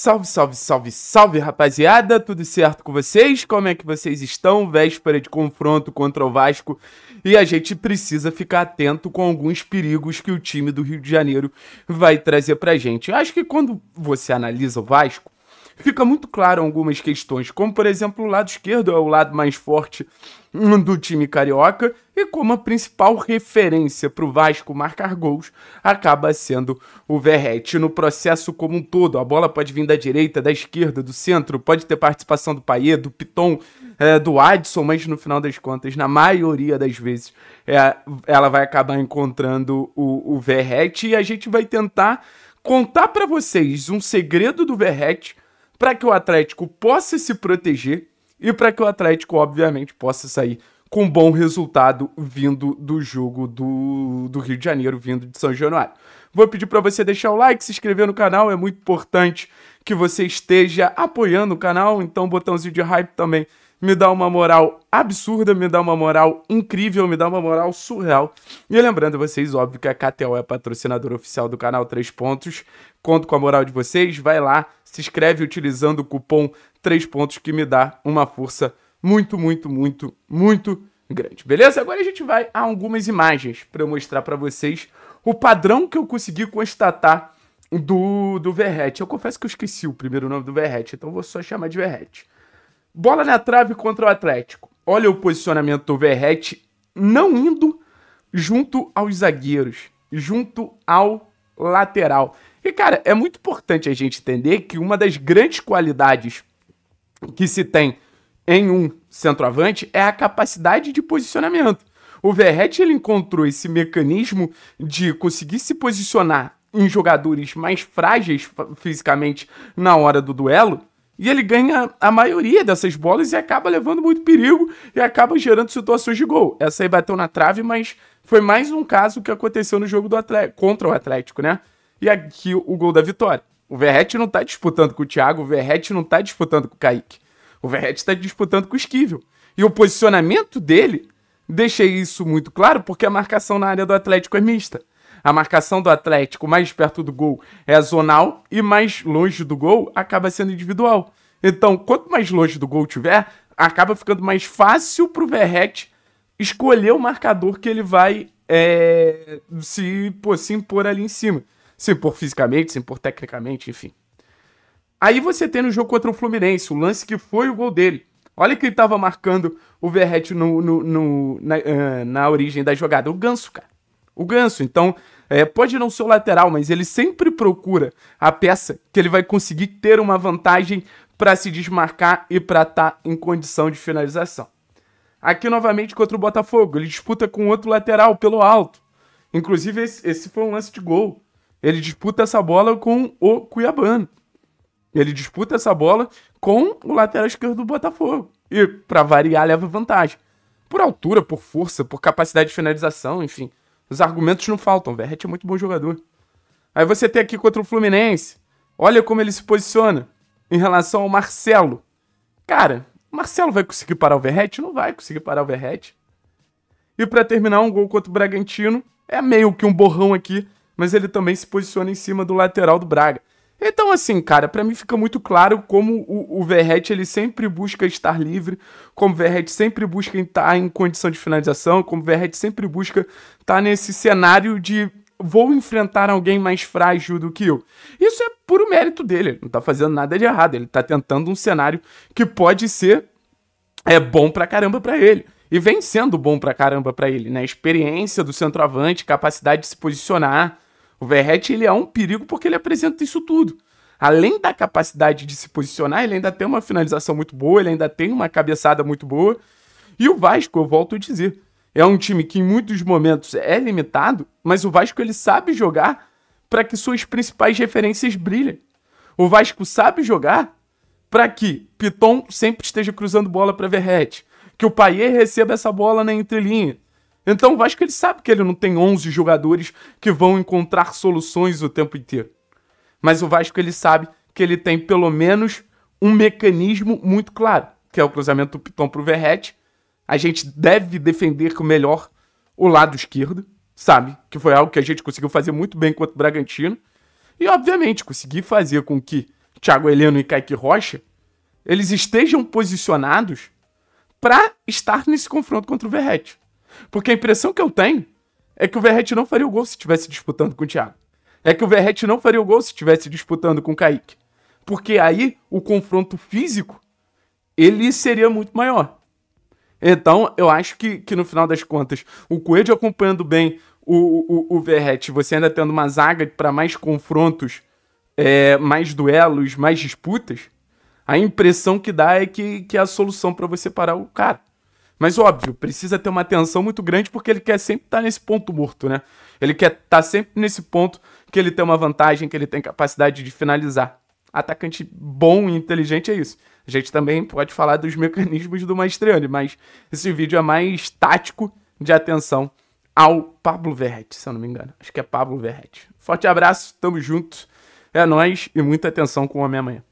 Salve, salve, salve, salve, rapaziada! Tudo certo com vocês? Como é que vocês estão? Véspera de confronto contra o Vasco e a gente precisa ficar atento com alguns perigos que o time do Rio de Janeiro vai trazer pra gente. Eu acho que quando você analisa o Vasco, fica muito claro algumas questões, como por exemplo o lado esquerdo é o lado mais forte do time carioca e como a principal referência para o Vasco marcar gols acaba sendo o Verrete. No processo como um todo, a bola pode vir da direita, da esquerda, do centro, pode ter participação do Paier, do Piton, é, do Adson, mas no final das contas, na maioria das vezes, é, ela vai acabar encontrando o, o Verrete e a gente vai tentar contar para vocês um segredo do Verrete para que o Atlético possa se proteger e para que o Atlético, obviamente, possa sair com bom resultado vindo do jogo do, do Rio de Janeiro, vindo de São Januário. Vou pedir para você deixar o like, se inscrever no canal, é muito importante que você esteja apoiando o canal, então botãozinho de hype também me dá uma moral absurda, me dá uma moral incrível, me dá uma moral surreal. E lembrando vocês, óbvio que a KTO é patrocinadora oficial do canal 3 Pontos. Conto com a moral de vocês, vai lá, se inscreve utilizando o cupom 3 Pontos que me dá uma força muito, muito, muito, muito grande. Beleza? Agora a gente vai a algumas imagens para eu mostrar para vocês o padrão que eu consegui constatar do, do Verret. Eu confesso que eu esqueci o primeiro nome do Verret, então vou só chamar de Verret. Bola na trave contra o Atlético. Olha o posicionamento do Verrete não indo junto aos zagueiros, junto ao lateral. E, cara, é muito importante a gente entender que uma das grandes qualidades que se tem em um centroavante é a capacidade de posicionamento. O Verrete ele encontrou esse mecanismo de conseguir se posicionar em jogadores mais frágeis fisicamente na hora do duelo e ele ganha a maioria dessas bolas e acaba levando muito perigo e acaba gerando situações de gol. Essa aí bateu na trave, mas foi mais um caso que aconteceu no jogo do Atlético, contra o Atlético, né? E aqui o gol da vitória. O Verrete não tá disputando com o Thiago, o Verrete não tá disputando com o Kaique. O Verrete tá disputando com o Esquivel. E o posicionamento dele, deixei isso muito claro, porque a marcação na área do Atlético é mista. A marcação do Atlético mais perto do gol é zonal e mais longe do gol acaba sendo individual. Então, quanto mais longe do gol tiver, acaba ficando mais fácil pro Verrete escolher o marcador que ele vai é, se, pô, se impor ali em cima. Se impor fisicamente, se impor tecnicamente, enfim. Aí você tem no jogo contra o Fluminense, o lance que foi o gol dele. Olha que ele tava marcando o Verrete no, no, no na, uh, na, origem da jogada. O Ganso, cara. O Ganso. Então, é, pode não ser o lateral, mas ele sempre procura a peça que ele vai conseguir ter uma vantagem para se desmarcar e para estar tá em condição de finalização. Aqui novamente contra o Botafogo, ele disputa com outro lateral pelo alto. Inclusive, esse, esse foi um lance de gol. Ele disputa essa bola com o Cuiabano. Ele disputa essa bola com o lateral esquerdo do Botafogo. E, para variar, leva vantagem. Por altura, por força, por capacidade de finalização, enfim. Os argumentos não faltam. O é muito bom jogador. Aí você tem aqui contra o Fluminense. Olha como ele se posiciona em relação ao Marcelo. Cara, o Marcelo vai conseguir parar o Verrete? Não vai conseguir parar o Verrete. E para terminar, um gol contra o Bragantino. É meio que um borrão aqui, mas ele também se posiciona em cima do lateral do Braga. Então, assim, cara, para mim fica muito claro como o, o Verrete ele sempre busca estar livre, como o Verrete sempre busca estar tá em condição de finalização, como o Verrete sempre busca estar tá nesse cenário de vou enfrentar alguém mais frágil do que eu. Isso é puro mérito dele. Ele não tá fazendo nada de errado. Ele tá tentando um cenário que pode ser é bom pra caramba pra ele. E vem sendo bom pra caramba pra ele, né? Experiência do centroavante, capacidade de se posicionar. O Verrete, ele é um perigo porque ele apresenta isso tudo. Além da capacidade de se posicionar, ele ainda tem uma finalização muito boa, ele ainda tem uma cabeçada muito boa. E o Vasco, eu volto a dizer, é um time que em muitos momentos é limitado, mas o Vasco ele sabe jogar para que suas principais referências brilhem. O Vasco sabe jogar para que Piton sempre esteja cruzando bola para Verrete, que o Paier receba essa bola na entrelinha. Então o Vasco ele sabe que ele não tem 11 jogadores que vão encontrar soluções o tempo inteiro. Mas o Vasco ele sabe que ele tem pelo menos um mecanismo muito claro, que é o cruzamento do Piton para o Verrete. A gente deve defender com melhor o lado esquerdo, sabe que foi algo que a gente conseguiu fazer muito bem contra o Bragantino. E, obviamente, conseguir fazer com que Thiago Heleno e Kaique Rocha eles estejam posicionados para estar nesse confronto contra o Verrete. Porque a impressão que eu tenho é que o Verrete não faria o gol se estivesse disputando com o Thiago. É que o Verrete não faria o gol se estivesse disputando com o Kaique. Porque aí o confronto físico ele seria muito maior. Então, eu acho que, que no final das contas, o Coelho acompanhando bem o, o, o você ainda tendo uma zaga para mais confrontos, é, mais duelos, mais disputas, a impressão que dá é que, que é a solução para você parar o cara. Mas óbvio, precisa ter uma atenção muito grande porque ele quer sempre estar tá nesse ponto morto, né? Ele quer estar tá sempre nesse ponto que ele tem uma vantagem, que ele tem capacidade de finalizar. Atacante bom e inteligente é isso. A gente também pode falar dos mecanismos do Maestriani, mas esse vídeo é mais tático de atenção ao Pablo Verret, se eu não me engano. Acho que é Pablo Verret. Forte abraço, tamo junto. É nós e muita atenção com o Homem Amanhã.